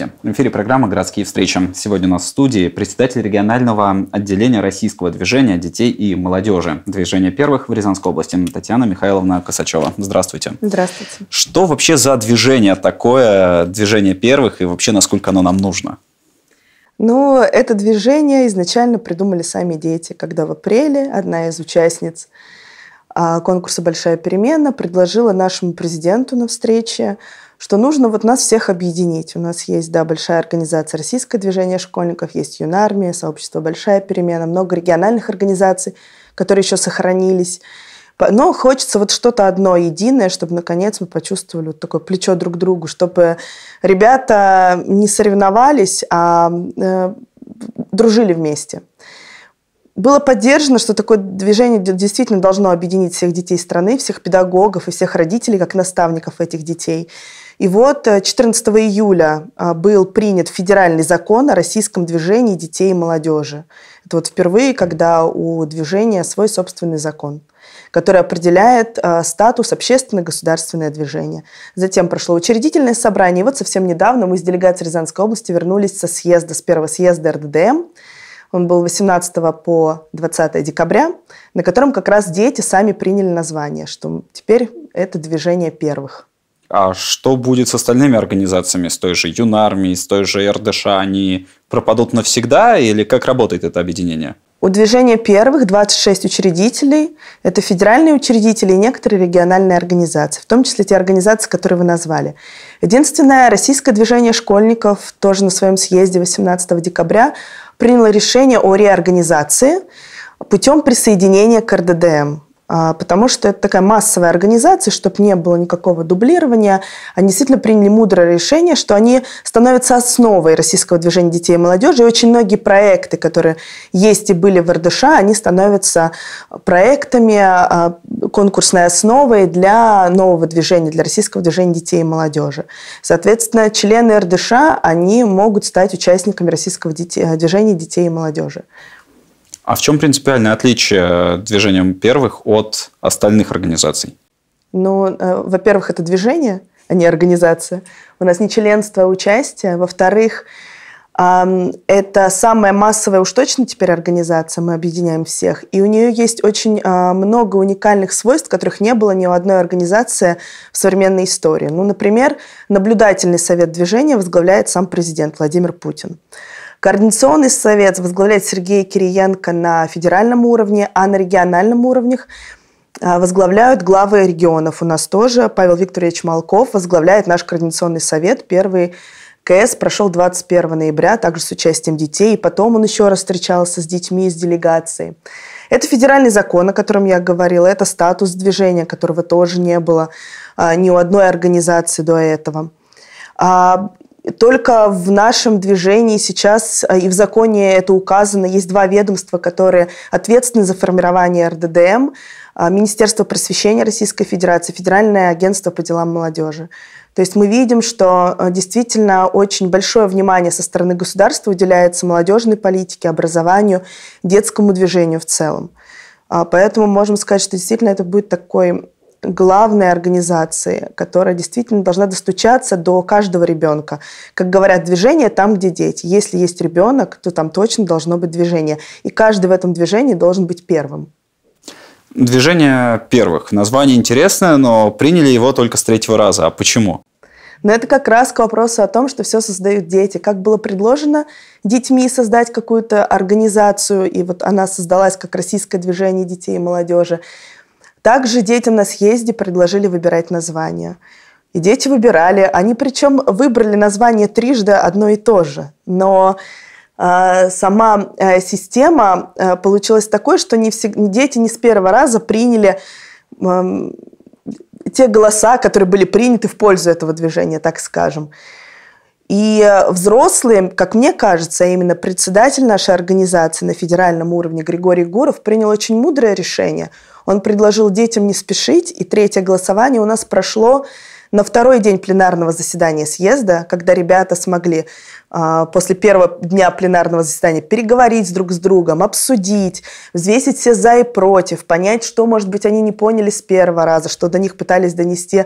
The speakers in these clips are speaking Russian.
Здравствуйте. В эфире программа «Городские встречи». Сегодня у нас в студии председатель регионального отделения российского движения детей и молодежи. Движение первых в Рязанской области Татьяна Михайловна Косачева. Здравствуйте. Здравствуйте. Что вообще за движение такое, движение первых, и вообще насколько оно нам нужно? Ну, это движение изначально придумали сами дети, когда в апреле одна из участниц а, конкурса «Большая перемена» предложила нашему президенту на встрече что нужно вот нас всех объединить. У нас есть, да, большая организация «Российское движение школьников», есть «Юнармия», сообщество «Большая перемена», много региональных организаций, которые еще сохранились. Но хочется вот что-то одно единое, чтобы наконец мы почувствовали вот такое плечо друг к другу, чтобы ребята не соревновались, а э, дружили вместе. Было поддержано, что такое движение действительно должно объединить всех детей страны, всех педагогов и всех родителей, как наставников этих детей. И вот 14 э, июля э, был принят федеральный закон о российском движении детей и молодежи. Это вот впервые, когда у движения свой собственный закон который определяет э, статус общественно-государственное движение. Затем прошло учредительное собрание, и вот совсем недавно мы с делегацией Рязанской области вернулись со съезда, с первого съезда РДДМ. Он был 18 по 20 декабря, на котором как раз дети сами приняли название, что теперь это движение первых. А что будет с остальными организациями, с той же Юнармией, с той же РДШ? Они пропадут навсегда или как работает это объединение? У движения первых 26 учредителей – это федеральные учредители и некоторые региональные организации, в том числе те организации, которые вы назвали. Единственное, российское движение школьников тоже на своем съезде 18 декабря приняло решение о реорганизации путем присоединения к РДДМ. А, потому что это такая массовая организация, чтобы не было никакого дублирования. Они действительно приняли мудрое решение, что они становятся основой российского движения детей и молодежи. И очень многие проекты, которые есть и были в РДШ, они становятся проектами, а, конкурсной основой для нового движения, для российского движения детей и молодежи. Соответственно, члены РДШ, они могут стать участниками российского детей, движения детей и молодежи. А в чем принципиальное отличие э, движением первых от остальных организаций? Ну, э, во-первых, это движение, а не организация. У нас не членство, а участие. Во-вторых, это самая массовая уж точно теперь организация, мы объединяем всех. И у нее есть очень а, много уникальных свойств, которых не было ни у одной организации в современной истории. Ну, например, наблюдательный совет движения возглавляет сам президент Владимир Путин. Координационный совет возглавляет Сергей Кириенко на федеральном уровне, а на региональном уровнях а, возглавляют главы регионов. У нас тоже Павел Викторович Малков возглавляет наш координационный совет. Первый КС прошел 21 ноября, также с участием детей. И потом он еще раз встречался с детьми из делегации. Это федеральный закон, о котором я говорила. Это статус движения, которого тоже не было а, ни у одной организации до этого. А, только в нашем движении сейчас э, и в законе это указано. Есть два ведомства, которые ответственны за формирование РДДМ. А, Министерство просвещения Российской Федерации, Федеральное агентство по делам молодежи. То есть мы видим, что э, действительно очень большое внимание со стороны государства уделяется молодежной политике, образованию, детскому движению в целом. А, поэтому можем сказать, что действительно это будет такой главной организации, которая действительно должна достучаться до каждого ребенка. Как говорят, движение там, где дети. Если есть ребенок, то там точно должно быть движение. И каждый в этом движении должен быть первым. Движение первых. Название интересное, но приняли его только с третьего раза. А почему? Но это как раз к вопросу о том, что все создают дети. Как было предложено детьми создать какую-то организацию, и вот она создалась как российское движение детей и молодежи. Также детям на съезде предложили выбирать название. И дети выбирали. Они причем выбрали название трижды одно и то же. Но э, сама э, система э, получилась такой, что не все, дети не с первого раза приняли эм, те голоса, которые были приняты в пользу этого движения, так скажем. И э, взрослые, как мне кажется, а именно председатель нашей организации на федеральном уровне Григорий Гуров принял очень мудрое решение. Он предложил детям не спешить, и третье голосование у нас прошло на второй день пленарного заседания съезда, когда ребята смогли э, после первого дня пленарного заседания переговорить друг с другом, обсудить, взвесить все за и против, понять, что, может быть, они не поняли с первого раза, что до них пытались донести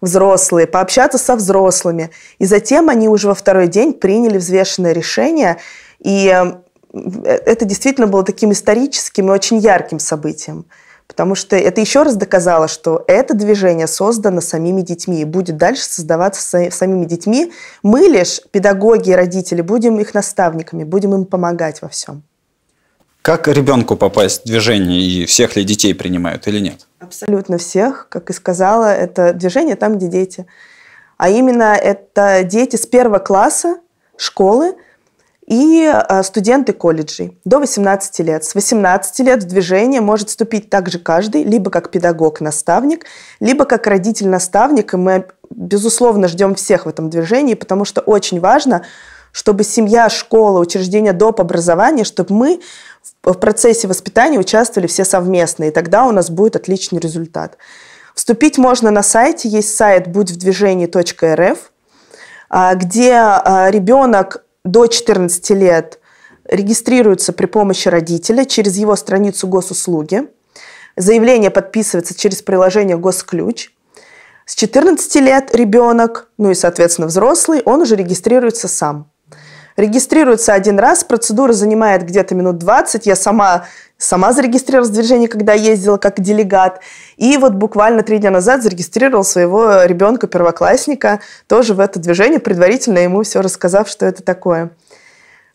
взрослые, пообщаться со взрослыми. И затем они уже во второй день приняли взвешенное решение. И эм, э, это действительно было таким историческим и очень ярким событием. Потому что это еще раз доказало, что это движение создано самими детьми и будет дальше создаваться самими детьми. Мы лишь, педагоги и родители, будем их наставниками, будем им помогать во всем. Как ребенку попасть в движение и всех ли детей принимают или нет? Абсолютно всех, как и сказала, это движение там, где дети. А именно это дети с первого класса школы и а, студенты колледжей до 18 лет. С 18 лет в движение может вступить также каждый, либо как педагог-наставник, либо как родитель-наставник. И мы, безусловно, ждем всех в этом движении, потому что очень важно – чтобы семья, школа, учреждение доп. образования, чтобы мы в процессе воспитания участвовали все совместно, и тогда у нас будет отличный результат. Вступить можно на сайте, есть сайт будь в движении.рф, а, где а, ребенок до 14 лет регистрируется при помощи родителя через его страницу госуслуги. Заявление подписывается через приложение «Госключ». С 14 лет ребенок, ну и, соответственно, взрослый, он уже регистрируется сам – Регистрируется один раз, процедура занимает где-то минут 20. Я сама, сама зарегистрировалась в движении, когда ездила как делегат. И вот буквально три дня назад зарегистрировала своего ребенка-первоклассника тоже в это движение, предварительно ему все рассказав, что это такое.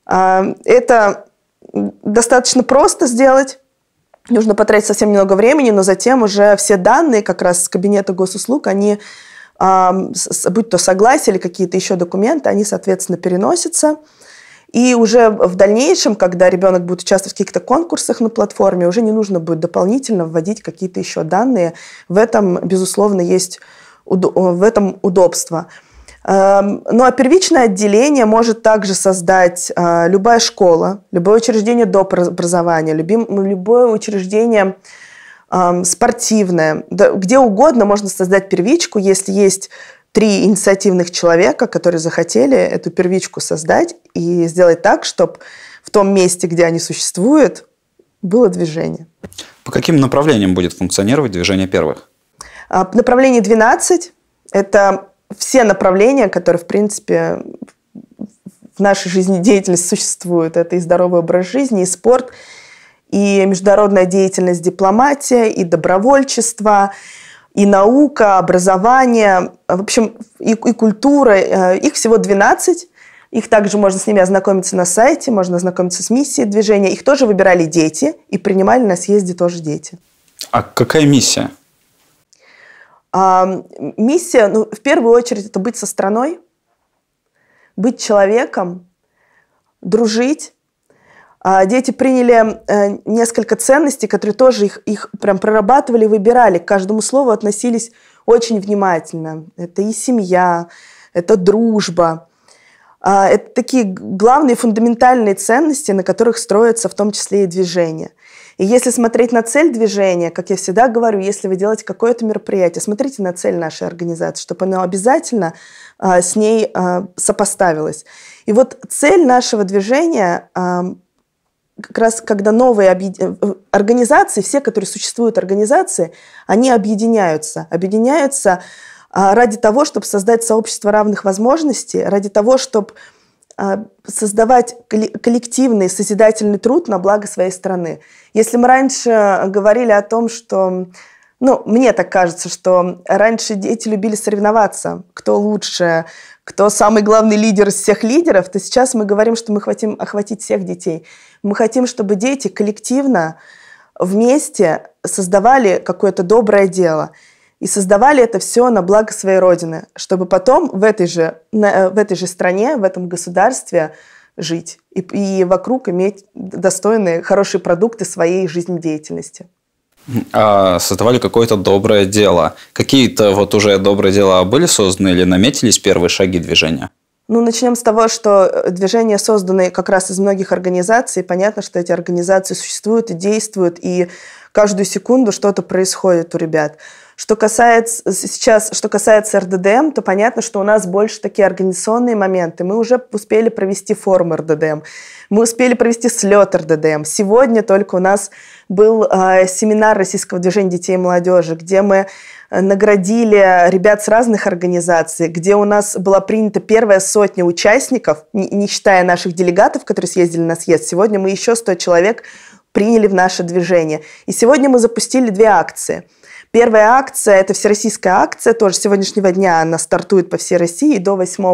А, это достаточно просто сделать. Нужно потратить совсем немного времени, но затем уже все данные как раз с кабинета госуслуг, они будь то согласие или какие-то еще документы, они, соответственно, переносятся. И уже в дальнейшем, когда ребенок будет участвовать в каких-то конкурсах на платформе, уже не нужно будет дополнительно вводить какие-то еще данные. В этом, безусловно, есть в этом удобство. Эм, ну а первичное отделение может также создать а, любая школа, любое учреждение до образования, любое учреждение спортивное, да, где угодно можно создать первичку, если есть три инициативных человека, которые захотели эту первичку создать и сделать так, чтобы в том месте, где они существуют, было движение. По каким направлениям будет функционировать движение первых? А, направление 12 – это все направления, которые, в принципе, в нашей жизнедеятельности существуют. Это и здоровый образ жизни, и спорт – и международная деятельность, дипломатия, и добровольчество, и наука, образование, в общем, и, и культура. Э, их всего 12. Их также можно с ними ознакомиться на сайте, можно ознакомиться с миссией движения. Их тоже выбирали дети и принимали на съезде тоже дети. А какая миссия? А, миссия, ну, в первую очередь, это быть со страной, быть человеком, дружить, а, дети приняли э, несколько ценностей, которые тоже их, их прям прорабатывали, выбирали. К каждому слову относились очень внимательно. Это и семья, это дружба. А, это такие главные фундаментальные ценности, на которых строится в том числе и движение. И если смотреть на цель движения, как я всегда говорю, если вы делаете какое-то мероприятие, смотрите на цель нашей организации, чтобы оно обязательно а, с ней сопоставилось. И вот цель нашего движения как раз когда новые объед... Э, организации, все, которые существуют организации, они объединяются. Объединяются а, ради того, чтобы создать сообщество равных возможностей, ради того, чтобы а, создавать коллективный созидательный труд на благо своей страны. Если мы раньше говорили о том, что ну, мне так кажется, что раньше дети любили соревноваться, кто лучше, кто самый главный лидер из всех лидеров, то сейчас мы говорим, что мы хотим охватить всех детей. Мы хотим, чтобы дети коллективно, вместе создавали какое-то доброе дело и создавали это все на благо своей родины, чтобы потом в этой же, э, в этой же стране, в этом государстве жить и, и вокруг иметь достойные, хорошие продукты своей жизнедеятельности а создавали какое-то доброе дело. Какие-то вот уже добрые дела были созданы или наметились первые шаги движения? Ну, начнем с того, что э, движения созданы как раз из многих организаций. Понятно, что эти организации существуют и действуют, и каждую секунду что-то происходит у ребят. Что касается э, сейчас, что касается РДДМ, эм, то понятно, что у нас больше такие организационные моменты. Мы уже успели провести форум РДДМ, эм. мы успели провести слет РДДМ. Эм. Сегодня только у нас был э, семинар Российского движения детей и молодежи, где мы э, наградили ребят с разных организаций, где у нас была принята первая сотня участников, не, считая наших делегатов, которые съездили на съезд. Сегодня мы еще 100 человек приняли в наше движение. И сегодня мы запустили две акции – Первая акция, это всероссийская акция, тоже с сегодняшнего дня она стартует по всей России до 8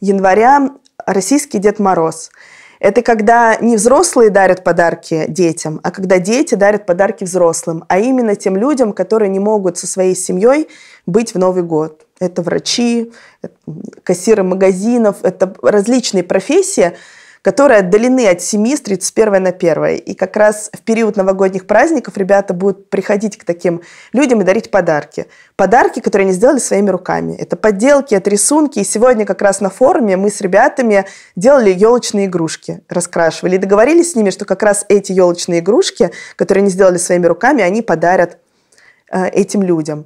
января «Российский Дед Мороз». Это когда не взрослые дарят подарки детям, а когда дети дарят подарки взрослым, а именно тем людям, которые не могут со своей семьей быть в Новый год. Это врачи, кассиры магазинов, это различные профессии, которые отдалены от семьи с 31 на 1. И как раз в период новогодних праздников ребята будут приходить к таким людям и дарить подарки. Подарки, которые они сделали своими руками. Это подделки, это рисунки. И сегодня как раз на форуме мы с ребятами делали елочные игрушки, раскрашивали. И договорились с ними, что как раз эти елочные игрушки, которые они сделали своими руками, они подарят э, этим людям.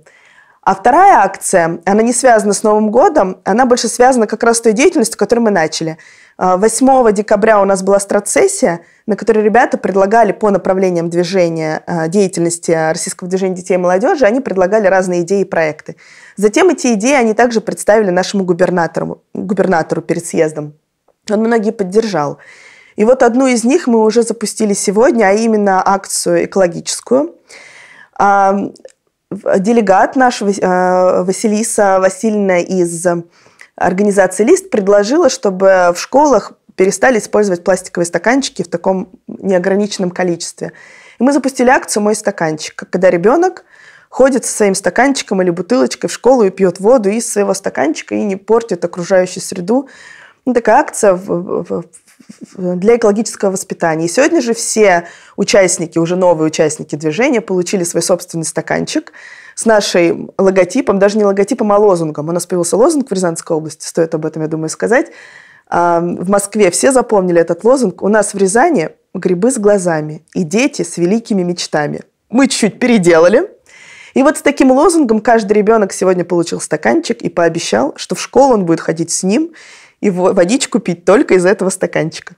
А вторая акция, она не связана с Новым годом, она больше связана как раз с той деятельностью, которую мы начали. 8 а, декабря у нас была страцессия, на которой ребята предлагали по направлениям движения, а, деятельности российского движения детей и молодежи, они предлагали разные идеи и проекты. Затем эти идеи они также представили нашему губернатору, губернатору перед съездом. Он многие поддержал. И вот одну из них мы уже запустили сегодня, а именно акцию экологическую а, – делегат наш э, Василиса Васильевна из организации «Лист» предложила, чтобы в школах перестали использовать пластиковые стаканчики в таком неограниченном количестве. И мы запустили акцию «Мой стаканчик», когда ребенок ходит со своим стаканчиком или бутылочкой в школу и пьет воду из своего стаканчика и не портит окружающую среду. Ну, такая акция в, в, для экологического воспитания. И сегодня же все участники, уже новые участники движения, получили свой собственный стаканчик с нашим логотипом, даже не логотипом, а лозунгом. У нас появился лозунг в Рязанской области, стоит об этом, я думаю, сказать. А, в Москве все запомнили этот лозунг. У нас в Рязани грибы с глазами и дети с великими мечтами. Мы чуть-чуть переделали. И вот с таким лозунгом каждый ребенок сегодня получил стаканчик и пообещал, что в школу он будет ходить с ним и водичку пить только из этого стаканчика.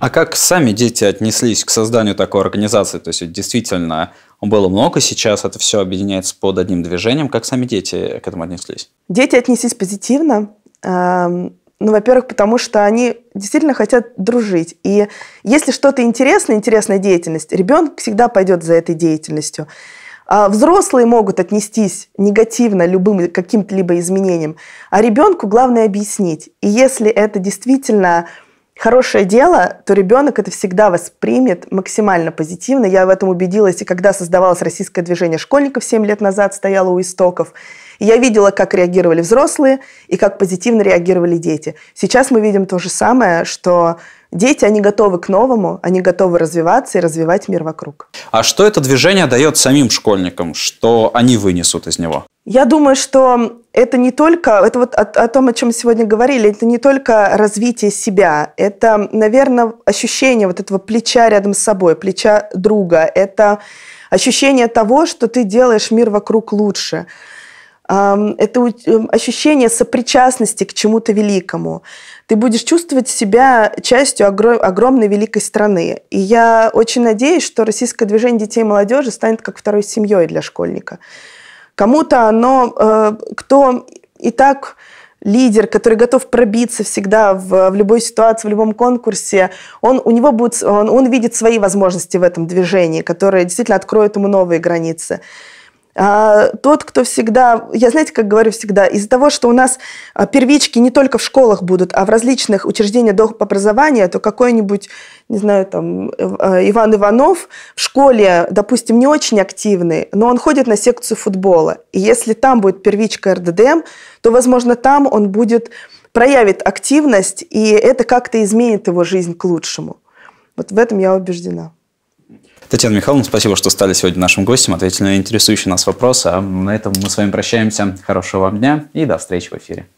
А как сами дети отнеслись к созданию такой организации? То есть действительно было много, сейчас это все объединяется под одним движением. Как сами дети к этому отнеслись? Дети отнеслись позитивно. Эм, ну, во-первых, потому что они действительно хотят дружить. И если что-то интересное, интересная деятельность, ребенок всегда пойдет за этой деятельностью. А взрослые могут отнестись негативно любым каким-то либо изменениям, а ребенку главное объяснить. И если это действительно хорошее дело, то ребенок это всегда воспримет максимально позитивно. Я в этом убедилась, и когда создавалось российское движение школьников 7 лет назад, стояла у истоков. И я видела, как реагировали взрослые и как позитивно реагировали дети. Сейчас мы видим то же самое, что Дети, они готовы к новому, они готовы развиваться и развивать мир вокруг. А что это движение дает самим школьникам? Что они вынесут из него? Я думаю, что это не только, это вот о, о том, о чем сегодня говорили, это не только развитие себя, это, наверное, ощущение вот этого плеча рядом с собой, плеча друга, это ощущение того, что ты делаешь мир вокруг лучше – это эм, ощущение сопричастности к чему-то великому. Ты будешь чувствовать себя частью огромной великой страны. И я очень надеюсь, что российское движение детей и молодежи станет как второй семьей для школьника. Кому-то оно, э, кто и так лидер, который готов пробиться всегда в, в любой ситуации, в любом конкурсе, он, у него будет, он, он видит свои возможности в этом движении, которые действительно откроют ему новые границы. А, тот, кто всегда... Я, знаете, как говорю всегда, из-за того, что у нас а, первички не только в школах будут, а в различных учреждениях доп. образования, то какой-нибудь, не знаю, там, а, Иван Иванов в школе, допустим, не очень активный, но он ходит на секцию футбола. И если там будет первичка РДДМ, эм, то, возможно, там он будет проявит активность, и это как-то изменит его жизнь к лучшему. Вот в этом я убеждена. Татьяна Михайловна, спасибо, что стали сегодня нашим гостем, ответили на интересующие нас вопросы. А на этом мы с вами прощаемся. Хорошего вам дня и до встречи в эфире.